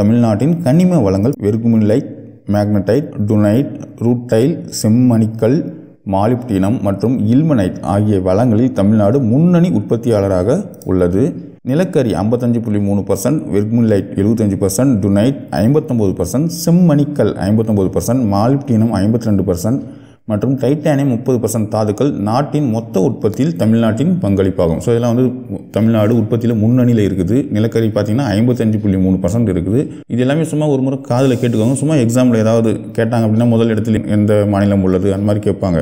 தமிழ்நாட்டின் கனிம வளங்கள் வெர்குமிலைட் மேக்னடைட் டுனைட் ரூட்டைல் செம்மணிக்கல் மாலிப்டினம் மற்றும் இல்மனைட் ஆகிய வளங்களில் தமிழ்நாடு முன்னணி உற்பத்தியாளராக உள்ளது நிலக்கரி ஐம்பத்தஞ்சு புள்ளி மூணு பர்சன்ட் வெர்குமிலைட் எழுபத்தஞ்சு பர்சன்ட் டுனைட் ஐம்பத்தொம்பது பர்சன்ட் செம்மணிக்கல் ஐம்பத்தொம்பது பர்சன்ட் மாலிப்டினம் ஐம்பத்தி ரெண்டு பர்சன்ட் மற்றும் டைட்டானியம் முப்பது பர்சன்ட் தாதுக்கள் நாட்டின் மொத்த உற்பத்தியில் தமிழ்நாட்டின் பங்களிப்பாகும் ஸோ இதெல்லாம் வந்து தமிழ்நாடு உற்பத்தியில் முன்னணியில் இருக்குது நிலக்கரி பார்த்தீங்கன்னா ஐம்பத்தஞ்சு புள்ளி மூணு பர்சன்ட் இருக்குது இது எல்லாமே சும்மா ஒரு முறை காதில் கேட்டுக்கோங்க சும்மா எக்ஸாமில் ஏதாவது கேட்டாங்க அப்படின்னா முதல் இடத்துல எந்த மாநிலம் உள்ளது அந்த மாதிரி கேட்பாங்க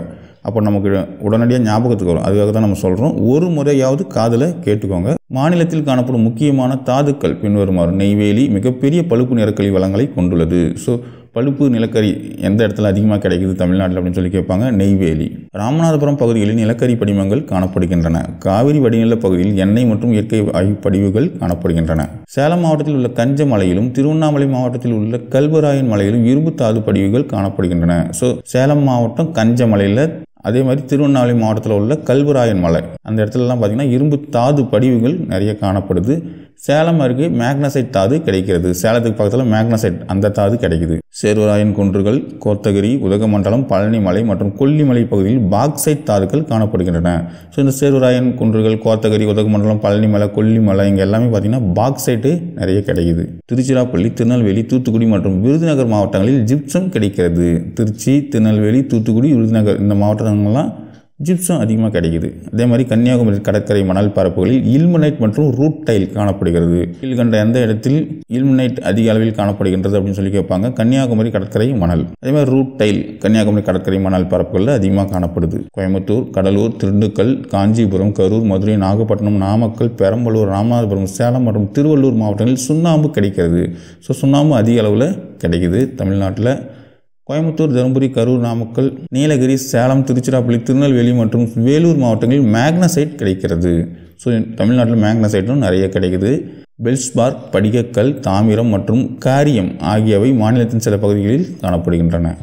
அப்போ நமக்கு உடனடியாக ஞாபகத்துக்கு வரும் அதுக்காக தான் நம்ம சொல்கிறோம் ஒரு முறையாவது காதில் கேட்டுக்கோங்க மாநிலத்தில் காணப்படும் முக்கியமான தாதுக்கள் பின்வருமாறு நெய்வேலி மிகப்பெரிய பழுப்பு நிறக்கழி வளங்களை கொண்டுள்ளது ஸோ பழுப்பு நிலக்கரி எந்த இடத்துல அதிகமாக கிடைக்குது தமிழ்நாட்டில் அப்படின்னு சொல்லி கேட்பாங்க நெய்வேலி ராமநாதபுரம் பகுதிகளில் நிலக்கரி படிமங்கள் காணப்படுகின்றன காவிரி வடிநில பகுதியில் எண்ணெய் மற்றும் இயற்கை படிவுகள் காணப்படுகின்றன சேலம் மாவட்டத்தில் உள்ள கஞ்ச மலையிலும் திருவண்ணாமலை மாவட்டத்தில் உள்ள கல்வராயன் மலையிலும் இரும்பு தாது படிவுகள் காணப்படுகின்றன ஸோ சேலம் மாவட்டம் கஞ்ச மலையில் அதே மாதிரி திருவண்ணாமலை மாவட்டத்தில் உள்ள கல்வராயன் மலை அந்த இடத்துலலாம் பார்த்திங்கன்னா இரும்பு தாது படிவுகள் நிறைய காணப்படுது சேலம் அருகே மேக்னசைட் தாது கிடைக்கிறது சேலத்துக்கு பக்கத்தில் மேக்னசைட் அந்த தாது கிடைக்குது சேர்வராயன் குன்றுகள் கோத்தகிரி உதகமண்டலம் பழனிமலை மற்றும் கொல்லிமலை பகுதியில் பாக்சைட் தாதுக்கள் காணப்படுகின்றன ஸோ இந்த சேர்வராயன் குன்றுகள் கோத்தகிரி உதகமண்டலம் பழனிமலை கொல்லிமலை இங்கே எல்லாமே பார்த்திங்கன்னா பாக்சைட்டு நிறைய கிடைக்குது திருச்சிராப்பள்ளி திருநெல்வேலி தூத்துக்குடி மற்றும் விருதுநகர் மாவட்டங்களில் ஜிப்சம் கிடைக்கிறது திருச்சி திருநெல்வேலி தூத்துக்குடி விருதுநகர் இந்த மாவட்டங்கள்லாம் ஜிப்சம் அதிகமாக கிடைக்குது அதே மாதிரி கன்னியாகுமரி கடற்கரை மணல் பரப்புகளில் இல்முனைட் மற்றும் ரூட் டைல் காணப்படுகிறது கீழ்கண்ட எந்த இடத்தில் இல்முனைட் அதிக அளவில் காணப்படுகின்றது அப்படின்னு சொல்லி கேட்பாங்க கன்னியாகுமரி கடற்கரை மணல் அதே மாதிரி ரூட் டைல் கன்னியாகுமரி கடற்கரை மணல் பரப்புகளில் அதிகமாக காணப்படுது கோயம்புத்தூர் கடலூர் திண்டுக்கல் காஞ்சிபுரம் கரூர் மதுரை நாகப்பட்டினம் நாமக்கல் பெரம்பலூர் ராமநாதபுரம் சேலம் மற்றும் திருவள்ளூர் மாவட்டங்களில் சுண்ணாம்பு கிடைக்கிறது ஸோ சுண்ணாம்பு அதிக அளவில் கிடைக்குது தமிழ்நாட்டில் கோயம்புத்தூர் தருமபுரி கரூர் நாமக்கல் நீலகிரி சேலம் திருச்சிராப்பள்ளி திருநெல்வேலி மற்றும் வேலூர் மாவட்டங்களில் மேக்னசைட் கிடைக்கிறது ஸோ தமிழ்நாட்டில் மேக்னசைட்டும் நிறைய கிடைக்குது பெல்ஸ்பார்க் படிகக்கல் தாமிரம் மற்றும் காரியம் ஆகியவை மாநிலத்தின் சில பகுதிகளில் காணப்படுகின்றன